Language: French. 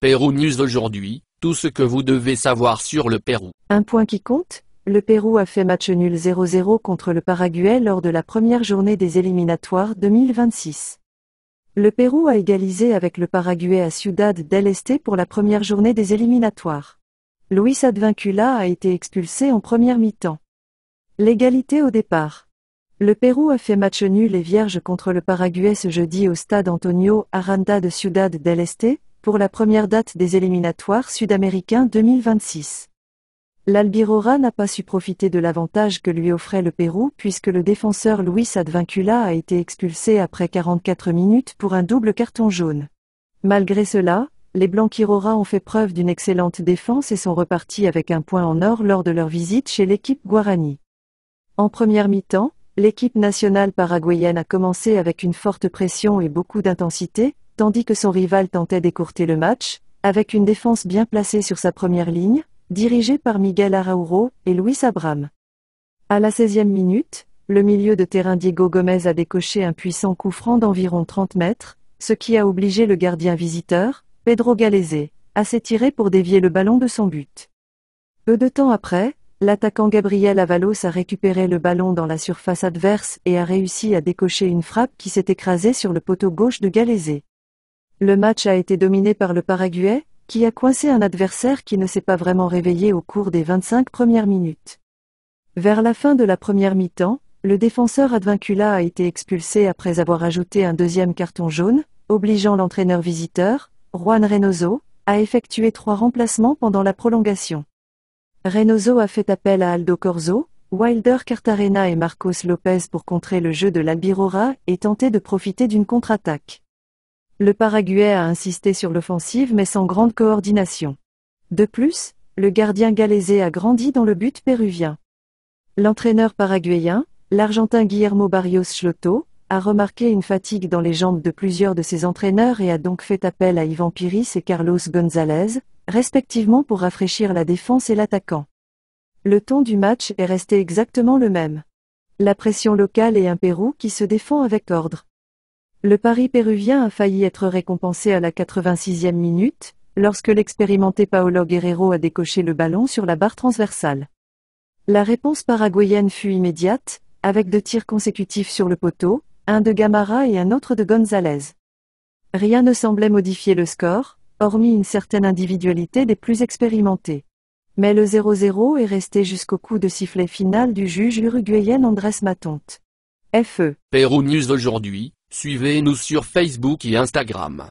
Pérou News aujourd'hui, tout ce que vous devez savoir sur le Pérou. Un point qui compte, le Pérou a fait match nul 0-0 contre le Paraguay lors de la première journée des éliminatoires 2026. Le Pérou a égalisé avec le Paraguay à Ciudad del Este pour la première journée des éliminatoires. Luis Advincula a été expulsé en première mi-temps. L'égalité au départ. Le Pérou a fait match nul et vierge contre le Paraguay ce jeudi au stade Antonio Aranda de Ciudad del Este, pour la première date des éliminatoires sud-américains 2026. L'Albirora n'a pas su profiter de l'avantage que lui offrait le Pérou puisque le défenseur Luis Advincula a été expulsé après 44 minutes pour un double carton jaune. Malgré cela, les Blanquirora ont fait preuve d'une excellente défense et sont repartis avec un point en or lors de leur visite chez l'équipe Guarani. En première mi-temps, l'équipe nationale paraguayenne a commencé avec une forte pression et beaucoup d'intensité, tandis que son rival tentait d'écourter le match, avec une défense bien placée sur sa première ligne, dirigée par Miguel Arauro et Luis Abram. À la 16e minute, le milieu de terrain Diego Gomez a décoché un puissant coup franc d'environ 30 mètres, ce qui a obligé le gardien visiteur, Pedro Galese, à s'étirer pour dévier le ballon de son but. Peu de temps après, l'attaquant Gabriel Avalos a récupéré le ballon dans la surface adverse et a réussi à décocher une frappe qui s'est écrasée sur le poteau gauche de Galese. Le match a été dominé par le Paraguay, qui a coincé un adversaire qui ne s'est pas vraiment réveillé au cours des 25 premières minutes. Vers la fin de la première mi-temps, le défenseur Advincula a été expulsé après avoir ajouté un deuxième carton jaune, obligeant l'entraîneur visiteur, Juan Reynoso, à effectuer trois remplacements pendant la prolongation. Reynoso a fait appel à Aldo Corzo, Wilder Cartarena et Marcos Lopez pour contrer le jeu de l'Albirora et tenter de profiter d'une contre-attaque. Le Paraguay a insisté sur l'offensive mais sans grande coordination. De plus, le gardien galésé a grandi dans le but péruvien. L'entraîneur paraguayen, l'Argentin Guillermo Barrios Schlotto, a remarqué une fatigue dans les jambes de plusieurs de ses entraîneurs et a donc fait appel à Ivan Piris et Carlos González, respectivement pour rafraîchir la défense et l'attaquant. Le ton du match est resté exactement le même. La pression locale et un Pérou qui se défend avec ordre. Le pari péruvien a failli être récompensé à la 86e minute, lorsque l'expérimenté Paolo Guerrero a décoché le ballon sur la barre transversale. La réponse paraguayenne fut immédiate, avec deux tirs consécutifs sur le poteau, un de Gamara et un autre de González. Rien ne semblait modifier le score, hormis une certaine individualité des plus expérimentés. Mais le 0-0 est resté jusqu'au coup de sifflet final du juge uruguayen Andrés Matonte. FE. Pérou News aujourd'hui, Suivez-nous sur Facebook et Instagram.